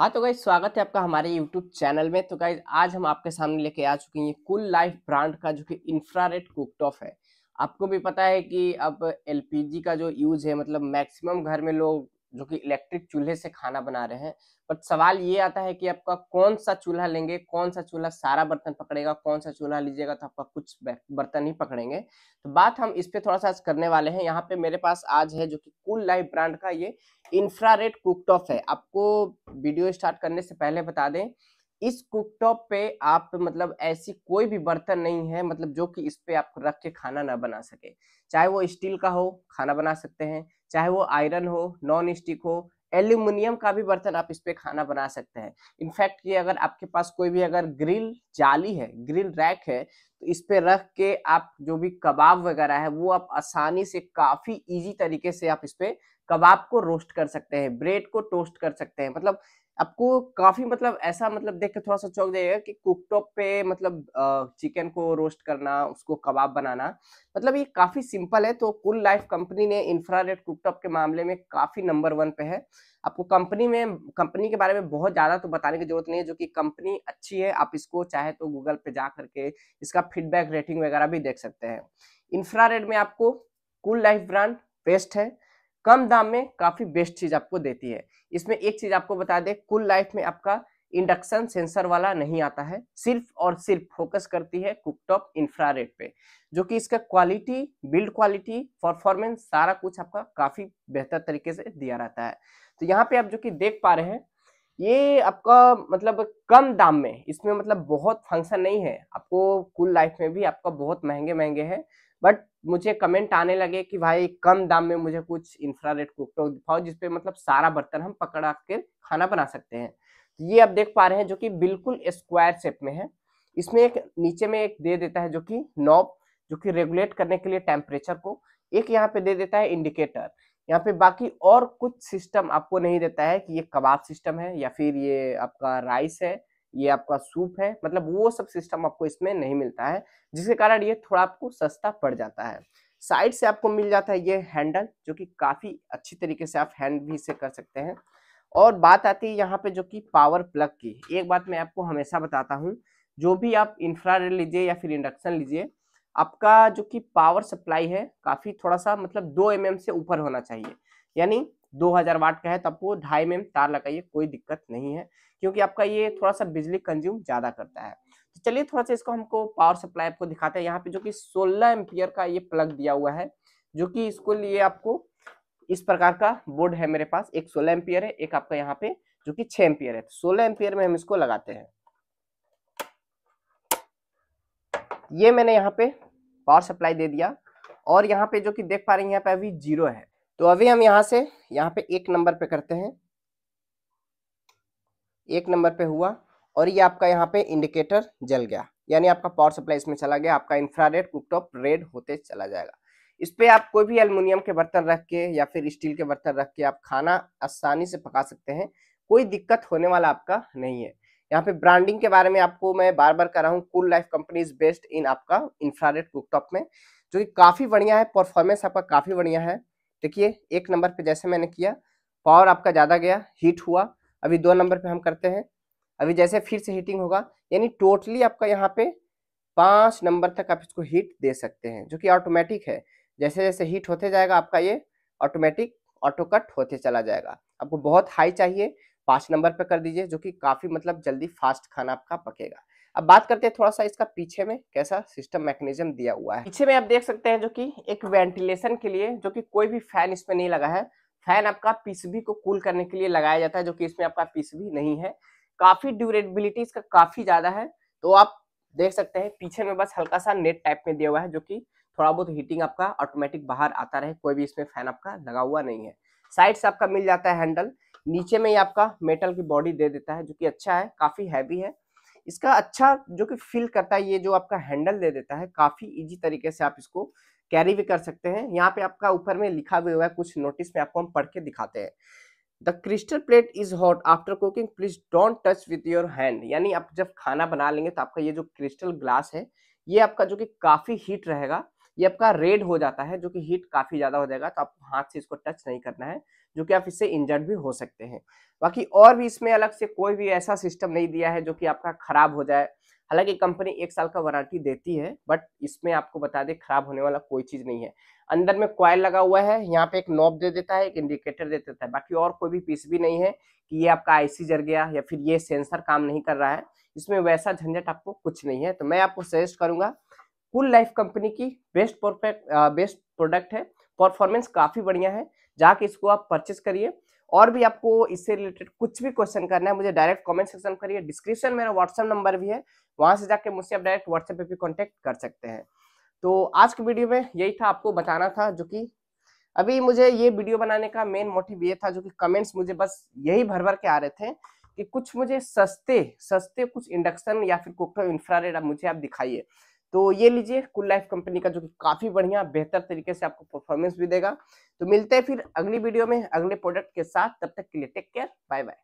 हाँ तो गाइज स्वागत है आपका हमारे यूट्यूब चैनल में तो गाइज आज हम आपके सामने लेके आ चुके हैं कुल लाइफ ब्रांड का जो कि इंफ्रारेड कुकटॉप है आपको भी पता है कि अब एलपीजी का जो यूज है मतलब मैक्सिमम घर में लोग जो कि इलेक्ट्रिक चूल्हे से खाना बना रहे हैं बट सवाल ये आता है कि आपका कौन सा चूल्हा लेंगे कौन सा चूल्हा सारा बर्तन पकड़ेगा कौन सा चूल्हा लीजिएगा तो आपका कुछ बर्तन ही पकड़ेंगे तो बात हम इस पर थोड़ा सा आज करने वाले हैं यहाँ पे मेरे पास आज है जो कि कूल लाइफ ब्रांड का ये इंफ्रारेड कुकटॉप है आपको वीडियो स्टार्ट करने से पहले बता दें इस कुकटॉप पे आप मतलब ऐसी कोई भी बर्तन नहीं है मतलब जो कि इस पे आप रख के खाना ना बना सके चाहे वो स्टील का हो खाना बना सकते हैं चाहे वो आयरन हो नॉन स्टिक हो एल्यूमिनियम का भी बर्तन आप इस पे खाना बना सकते हैं इनफैक्ट ये अगर आपके पास कोई भी अगर ग्रिल जाली है ग्रिल रैक है तो इस पे रख के आप जो भी कबाब वगैरह है वो आप आसानी से काफी इजी तरीके से आप इस पे कबाब को रोस्ट कर सकते हैं ब्रेड को टोस्ट कर सकते हैं मतलब आपको काफी मतलब ऐसा मतलब देख के थोड़ा सा चौक जाएगा कि कुकटॉप पे मतलब चिकन को रोस्ट करना उसको कबाब बनाना मतलब ये काफी सिंपल है तो कुल लाइफ कंपनी ने इंफ्रारेड कुकटॉप के मामले में काफी नंबर वन पे है आपको कंपनी में कंपनी के बारे में बहुत ज्यादा तो बताने की जरूरत नहीं है जो कि कंपनी अच्छी है आप इसको चाहे तो गूगल पे जा करके इसका फीडबैक रेटिंग वगैरह भी देख सकते हैं इंफ्रारेड में आपको कुल लाइफ ब्रांड बेस्ट है कम दाम में काफ़ी बेस्ट चीज़ आपको देती है इसमें एक चीज़ आपको बता दें कुल लाइफ में आपका इंडक्शन सेंसर वाला नहीं आता है सिर्फ और सिर्फ फोकस करती है कुकटॉप इंफ्रारेड पे जो कि इसका क्वालिटी बिल्ड क्वालिटी परफॉर्मेंस सारा कुछ आपका काफ़ी बेहतर तरीके से दिया रहता है तो यहाँ पे आप जो कि देख पा रहे हैं ये आपका मतलब कम दाम में इसमें मतलब बहुत फंक्शन नहीं है आपको कुल लाइफ में भी आपका बहुत महंगे महंगे हैं बट मुझे कमेंट आने लगे कि भाई कम दाम में मुझे कुछ इंफ्रारेड कुकटॉक दिखाओ जिसपे मतलब सारा बर्तन हम पकड़ा कर खाना बना सकते हैं तो ये आप देख पा रहे हैं जो कि बिल्कुल स्क्वायर शेप में है इसमें एक नीचे में एक दे देता है जो कि नॉब जो कि रेगुलेट करने के लिए टेम्परेचर को एक यहाँ पे दे देता है इंडिकेटर यहाँ पे बाकी और कुछ सिस्टम आपको नहीं देता है कि ये कबाब सिस्टम है या फिर ये आपका राइस है ये आपका सूप है मतलब वो सब सिस्टम आपको इसमें नहीं मिलता है जिसके कारण ये थोड़ा आपको सस्ता पड़ जाता है साइड से आपको मिल जाता है ये हैंडल जो कि काफ़ी अच्छी तरीके से आप हैंड भी इसे कर सकते हैं और बात आती है यहाँ पे जो कि पावर प्लग की एक बात मैं आपको हमेशा बताता हूँ जो भी आप इंफ्रा लीजिए या फिर इंडक्शन लीजिए आपका जो कि पावर सप्लाई है काफ़ी थोड़ा सा मतलब दो एम mm से ऊपर होना चाहिए यानी 2000 वाट का है तो आपको ढाई में तार लगाइए कोई दिक्कत नहीं है क्योंकि आपका ये थोड़ा सा बिजली कंज्यूम ज़्यादा करता है तो चलिए थोड़ा सा इसको हमको पावर सप्लाई आपको दिखाते हैं यहाँ पे जो कि 16 एम्पियर का ये प्लग दिया हुआ है जो कि इसको लिए आपको इस प्रकार का बोर्ड है मेरे पास एक सोलह एम्पियर है एक आपका यहाँ पे जो की छह एम्पियर है तो सोलह एम्पियर में हम इसको लगाते हैं ये मैंने यहाँ पे पावर सप्लाई दे दिया और यहाँ पे जो कि देख पा रहे हैं यहाँ पे अभी जीरो है तो अभी हम यहाँ से यहाँ पे एक नंबर पे करते हैं एक नंबर पे हुआ और ये आपका यहाँ पे इंडिकेटर जल गया यानी आपका पावर सप्लाई इसमें चला गया आपका इंफ्रारेड कुकटॉप रेड होते चला जाएगा इस पर आप कोई भी अल्मोनियम के बर्तन रख के या फिर स्टील के बर्तन रख के आप खाना आसानी से पका सकते हैं कोई दिक्कत होने वाला आपका नहीं है यहाँ पे ब्रांडिंग के बारे में आपको मैं बार बार कर रहा हूँ cool life company is best in आपका इंफ्रारेड कुकटॉप में जो कि काफ़ी बढ़िया है परफॉर्मेंस आपका काफ़ी बढ़िया है देखिए एक नंबर पे जैसे मैंने किया पावर आपका ज़्यादा गया हीट हुआ अभी दो नंबर पे हम करते हैं अभी जैसे फिर से हीटिंग होगा यानी टोटली आपका यहाँ पे पाँच नंबर तक आप इसको हीट दे सकते हैं जो कि ऑटोमेटिक है जैसे जैसे हीट होते जाएगा आपका ये ऑटोमेटिक ऑटो कट होते चला जाएगा आपको बहुत हाई चाहिए पाँच नंबर पर कर दीजिए जो कि काफ़ी मतलब जल्दी फास्ट खाना आपका पकेगा अब बात करते हैं थोड़ा सा इसका पीछे में कैसा सिस्टम मैकेनिज्म दिया हुआ है पीछे में आप देख सकते हैं जो कि एक वेंटिलेशन के लिए जो कि कोई भी फैन इसमें नहीं लगा है फैन आपका पीसीबी को कूल करने के लिए लगाया जाता है जो कि इसमें आपका पीसीबी नहीं है काफी ड्यूरेबिलिटी इसका काफी ज्यादा है तो आप देख सकते हैं पीछे में बस हल्का सा नेट टाइप में दिया हुआ है जो की थोड़ा बहुत हीटिंग आपका ऑटोमेटिक बाहर आता रहे कोई भी इसमें फैन आपका लगा हुआ नहीं है साइड से आपका मिल जाता है हैंडल नीचे में ही आपका मेटल की बॉडी दे देता है जो कि अच्छा है काफी हैवी है इसका अच्छा जो कि फील करता है ये जो आपका हैंडल दे देता है काफ़ी इजी तरीके से आप इसको कैरी भी कर सकते हैं यहाँ पे आपका ऊपर में लिखा भी हुआ है कुछ नोटिस में आपको हम पढ़ के दिखाते हैं the crystal plate is hot after cooking please don't touch with your hand यानी आप जब खाना बना लेंगे तो आपका ये जो क्रिस्टल ग्लास है ये आपका जो कि काफ़ी हीट रहेगा ये आपका रेड हो जाता है जो कि हीट काफ़ी ज़्यादा हो जाएगा तो आपको हाथ से इसको टच नहीं करना है जो कि आप इससे इंजर्ड भी हो सकते हैं बाकी और भी इसमें अलग से कोई भी ऐसा सिस्टम नहीं दिया है जो कि आपका ख़राब हो जाए हालांकि कंपनी एक साल का वारंटी देती है बट इसमें आपको बता दें खराब होने वाला कोई चीज़ नहीं है अंदर में क्वाइल लगा हुआ है यहाँ पे एक नॉब दे देता है एक इंडिकेटर दे देता है बाकी और कोई भी पीस भी नहीं है कि ये आपका आईसी जर गया या फिर ये सेंसर काम नहीं कर रहा है इसमें वैसा झंझट आपको कुछ नहीं है तो मैं आपको सजेस्ट करूंगा कुल लाइफ कंपनी की बेस्ट परफेक्ट बेस्ट प्रोडक्ट है परफॉर्मेंस काफ़ी बढ़िया है जाके इसको आप परचेस करिए और भी आपको इससे रिलेटेड कुछ भी क्वेश्चन करना है मुझे डायरेक्ट कमेंट सेक्शन करिए डिस्क्रिप्शन मेरा व्हाट्सअप नंबर भी है वहाँ से जाके मुझसे आप डायरेक्ट व्हाट्सएप पे भी कॉन्टेक्ट कर सकते हैं तो आज के वीडियो में यही था आपको बताना था जो कि अभी मुझे ये वीडियो बनाने का मेन मोटिव ये था जो कि कमेंट्स मुझे बस यही भर भर के आ रहे थे कि कुछ मुझे सस्ते सस्ते कुछ इंडक्शन या फिर कुकर इंफ्रारेड मुझे आप दिखाइए तो ये लीजिए कुल लाइफ कंपनी का जो कि काफी बढ़िया बेहतर तरीके से आपको परफॉर्मेंस भी देगा तो मिलते हैं फिर अगली वीडियो में अगले प्रोडक्ट के साथ तब तक के लिए टेक केयर बाय बाय